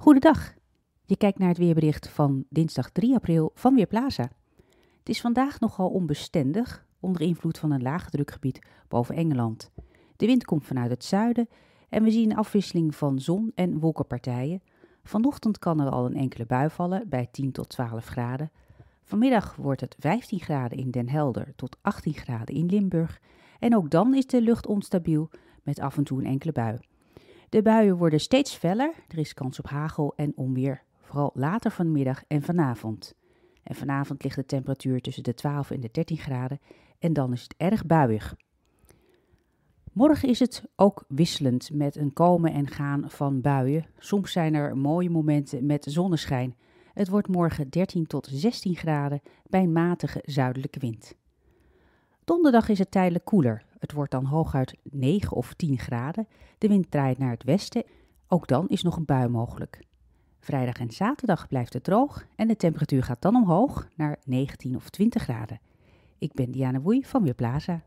Goedendag. Je kijkt naar het weerbericht van dinsdag 3 april van Weerplaza. Het is vandaag nogal onbestendig onder invloed van een drukgebied boven Engeland. De wind komt vanuit het zuiden en we zien een afwisseling van zon- en wolkenpartijen. Vanochtend kan er al een enkele bui vallen bij 10 tot 12 graden. Vanmiddag wordt het 15 graden in Den Helder tot 18 graden in Limburg. En ook dan is de lucht onstabiel met af en toe een enkele bui. De buien worden steeds feller. Er is kans op hagel en onweer, vooral later vanmiddag en vanavond. En vanavond ligt de temperatuur tussen de 12 en de 13 graden en dan is het erg buiig. Morgen is het ook wisselend met een komen en gaan van buien. Soms zijn er mooie momenten met zonneschijn. Het wordt morgen 13 tot 16 graden bij een matige zuidelijke wind. Donderdag is het tijdelijk koeler. Het wordt dan hooguit 9 of 10 graden. De wind draait naar het westen. Ook dan is nog een bui mogelijk. Vrijdag en zaterdag blijft het droog en de temperatuur gaat dan omhoog naar 19 of 20 graden. Ik ben Diana Woei van Weerplaza.